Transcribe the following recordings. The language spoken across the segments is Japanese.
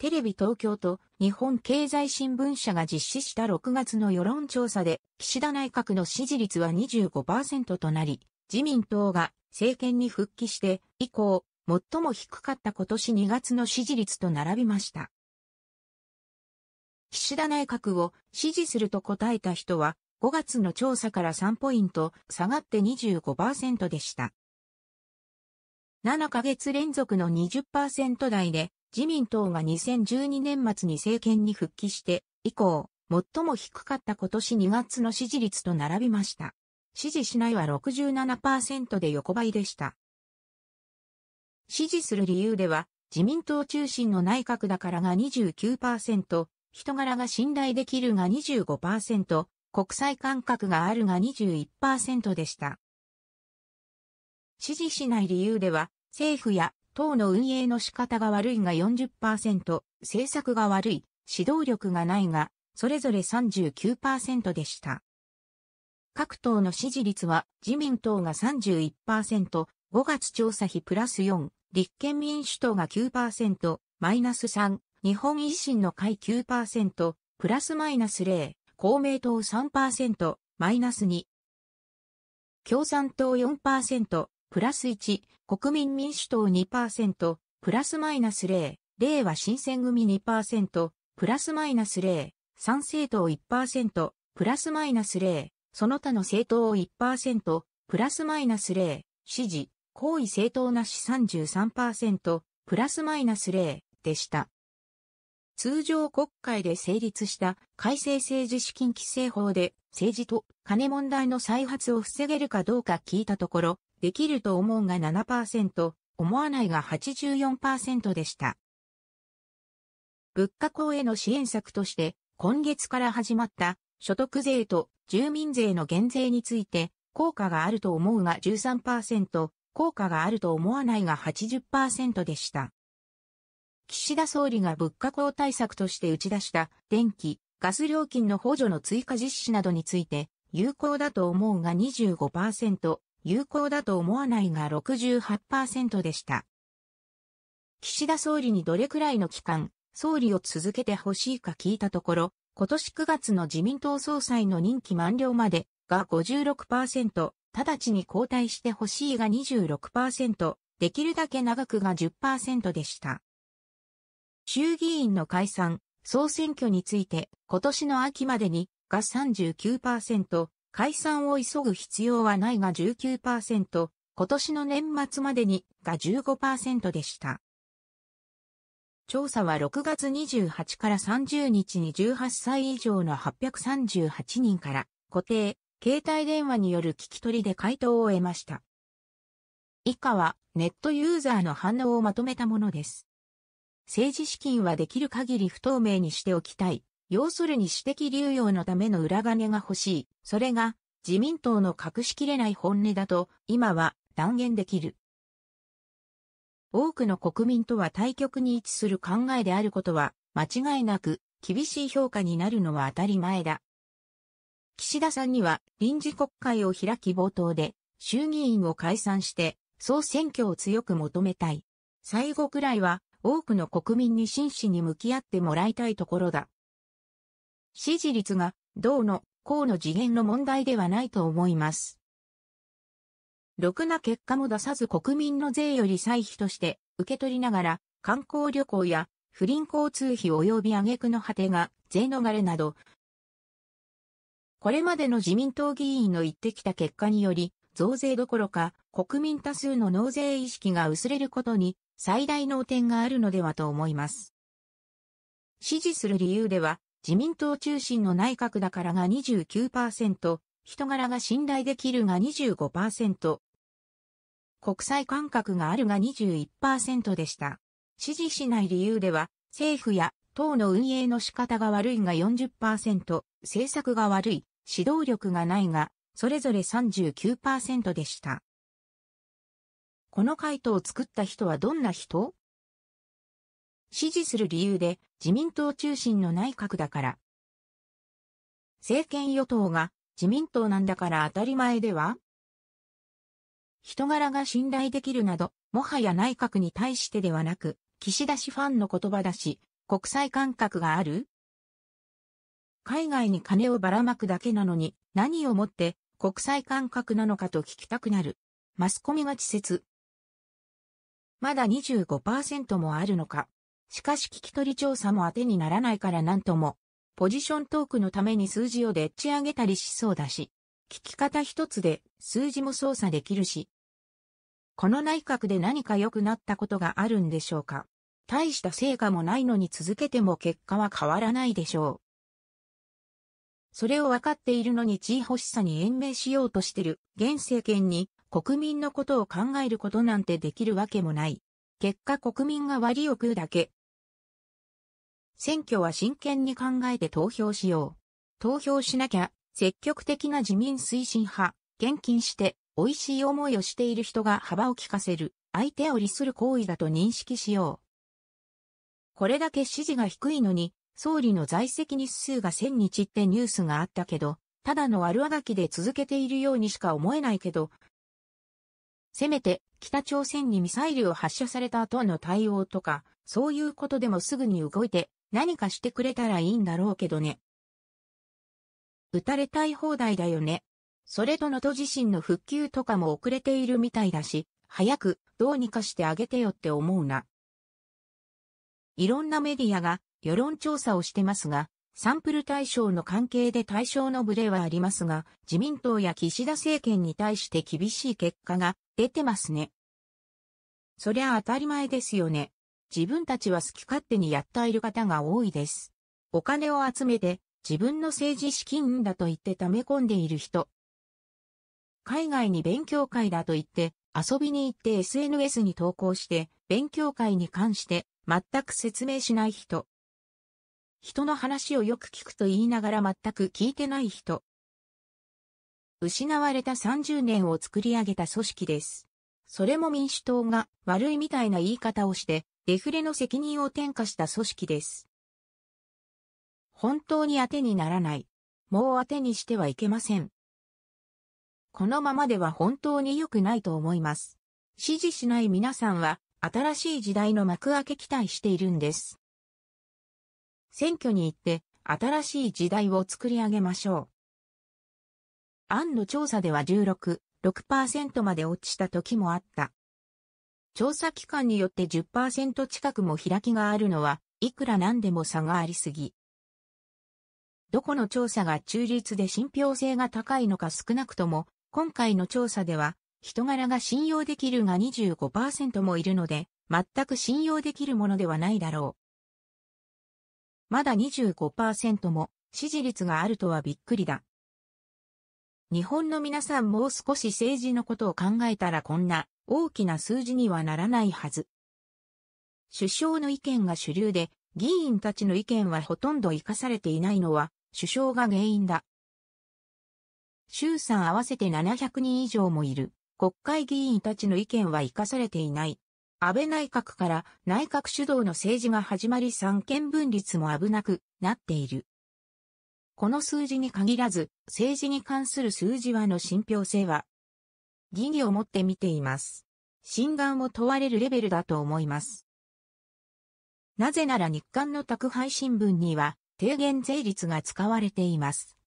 テレビ東京と日本経済新聞社が実施した6月の世論調査で、岸田内閣の支持率は25%となり、自民党が政権に復帰して以降、最も低かった今年2月の支持率と並びました。岸田内閣を支持すると答えた人は、5月の調査から3ポイント下がって25%でした。7ヶ月連続の20%台で、自民党が2012年末に政権に復帰して以降、最も低かった今年2月の支持率と並びました。支持しないは67%で横ばいでした。支持する理由では、自民党中心の内閣だからが29%、人柄が信頼できるが25%、国際感覚があるが21%でした。支持しない理由では、政府や党の運営の仕方が悪いが40%、政策が悪い、指導力がないが、それぞれ39%でした。各党の支持率は自民党が31%、5月調査費プラス4、立憲民主党が9%、マイナス3、日本維新の会9%、プラスマイナス0、公明党3%、マイナス2、共産党4%、プラス1、国民民主党2%、プラスマイナス0、令和新選組2%、プラスマイナス0、賛政党1%、プラスマイナス0、その他の政党を1%、プラスマイナス0、支持、行為正当なし33%、プラスマイナス0でした。通常国会で成立した改正政治資金規正法で政治と金問題の再発を防げるかどうか聞いたところ、できると思うが7%、思わないが84%でした。物価高への支援策として、今月から始まった所得税と住民税の減税について、効果があると思うが13%、効果があると思わないが80%でした。岸田総理が物価高対策として打ち出した電気、ガス料金の補助の追加実施などについて、有効だと思うが25%、有効だと思わないが68%でした。岸田総理にどれくらいの期間、総理を続けてほしいか聞いたところ、今年9月の自民党総裁の任期満了までが56%、直ちに交代してほしいが26%、できるだけ長くが10%でした。衆議院の解散、総選挙について、今年の秋までに、が39%、解散を急ぐ必要はないが19%、今年の年末までに、が15%でした。調査は6月28から30日に18歳以上の838人から固定、携帯電話による聞き取りで回答を得ました。以下はネットユーザーの反応をまとめたものです。政治資金はできる限り不透明にしておきたい。要するに私的流用のための裏金が欲しい。それが自民党の隠しきれない本音だと今は断言できる。多くの国民とは対極に位置する考えであることは間違いなく厳しい評価になるのは当たり前だ。岸田さんには臨時国会を開き冒頭で衆議院を解散して総選挙を強く求めたい。最後くらいは多くの国民に真摯に向き合ってもらいたいところだ。支持率が、どうの、こうの次元の問題ではないと思います。ろくな結果も出さず国民の税より歳費として受け取りながら観光旅行や不倫交通費及び挙句の果てが税逃れなど、これまでの自民党議員の言ってきた結果により、増税どころか国民多数の納税意識が薄れることに最大の点があるのではと思います。支持する理由では、自民党中心の内閣だからが29%、人柄が信頼できるが25%、国際感覚があるが21%でした。支持しない理由では、政府や党の運営の仕方が悪いが40%、政策が悪い、指導力がないが、それぞれ39%でした。この回答を作った人はどんな人支持する理由で自民党中心の内閣だから。政権与党が自民党なんだから当たり前では人柄が信頼できるなど、もはや内閣に対してではなく、岸田氏ファンの言葉だし、国際感覚がある海外に金をばらまくだけなのに、何をもって国際感覚なのかと聞きたくなる。マスコミが稚拙、まだ25%もあるのか。しかし聞き取り調査も当てにならないからなんとも、ポジショントークのために数字をでっち上げたりしそうだし、聞き方一つで数字も操作できるし。この内閣で何か良くなったことがあるんでしょうか。大した成果もないのに続けても結果は変わらないでしょう。それを分かっているのに地位欲しさに延命しようとしてる現政権に国民のことを考えることなんてできるわけもない。結果国民が割を食うだけ。選挙は真剣に考えて投票しよう。投票しなきゃ、積極的な自民推進派、献金して、美味しい思いをしている人が幅を利かせる、相手を利する行為だと認識しよう。これだけ支持が低いのに、総理の在籍日数が1000日ってニュースがあったけど、ただの悪あがきで続けているようにしか思えないけど、せめて北朝鮮にミサイルを発射された後の対応とか、そういうことでもすぐに動いて何かしてくれたらいいんだろうけどね。撃たれたい放題だよね。それと能登地震の復旧とかも遅れているみたいだし、早くどうにかしてあげてよって思うな。いろんなメディアが世論調査をしてますが、サンプル対象の関係で対象のブレはありますが、自民党や岸田政権に対して厳しい結果が出てますね。そりゃ当たり前ですよね。自分たちは好き勝手にやっている方が多いです。お金を集めて自分の政治資金だと言って溜め込んでいる人。海外に勉強会だと言って遊びに行って SNS に投稿して勉強会に関して全く説明しない人。人の話をよく聞くと言いながら全く聞いてない人。失われた30年を作り上げた組織です。それも民主党が悪いみたいな言い方をして、デフレの責任を転嫁した組織です。本当に当てにならない。もう当てにしてはいけません。このままでは本当に良くないと思います。支持しない皆さんは新しい時代の幕開け期待しているんです。選挙に行って新しい時代を作り上げましょう。案の調査では16、6%まで落ちた時もあった。調査機関によって10%近くも開きがあるのはいくらなんでも差がありすぎ。どこの調査が中立で信憑性が高いのか少なくとも、今回の調査では、人柄が信用できるが25%もいるので、全く信用できるものではないだろう。まだ25%も支持率があるとはびっくりだ。日本の皆さんもう少し政治のことを考えたらこんな大きな数字にはならないはず。首相の意見が主流で、議員たちの意見はほとんど活かされていないのは首相が原因だ。衆参合わせて700人以上もいる国会議員たちの意見は活かされていない。安倍内閣から内閣主導の政治が始まり三権分立も危なくなっている。この数字に限らず、政治に関する数字はの信憑性は、疑義を持って見ています。心眼を問われるレベルだと思います。なぜなら日韓の宅配新聞には、低減税率が使われています。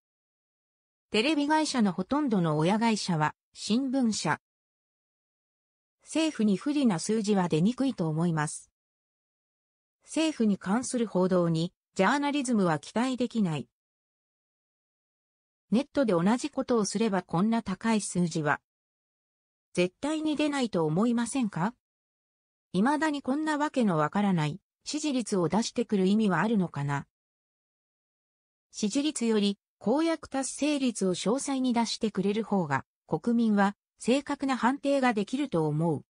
テレビ会社のほとんどの親会社は、新聞社、政府に不利な数字は出にくいと思います。政府に関する報道に、ジャーナリズムは期待できない。ネットで同じことをすればこんな高い数字は、絶対に出ないと思いませんか未だにこんなわけのわからない、支持率を出してくる意味はあるのかな支持率より公約達成率を詳細に出してくれる方が国民は正確な判定ができると思う。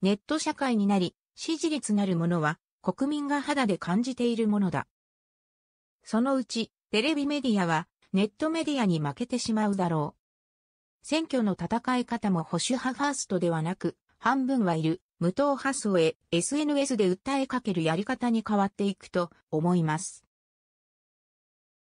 ネット社会になり、支持率なるものは国民が肌で感じているものだ。そのうち、テレビメディアはネットメディアに負けてしまうだろう。選挙の戦い方も保守派ファーストではなく、半分はいる無党派層へ SNS で訴えかけるやり方に変わっていくと思います。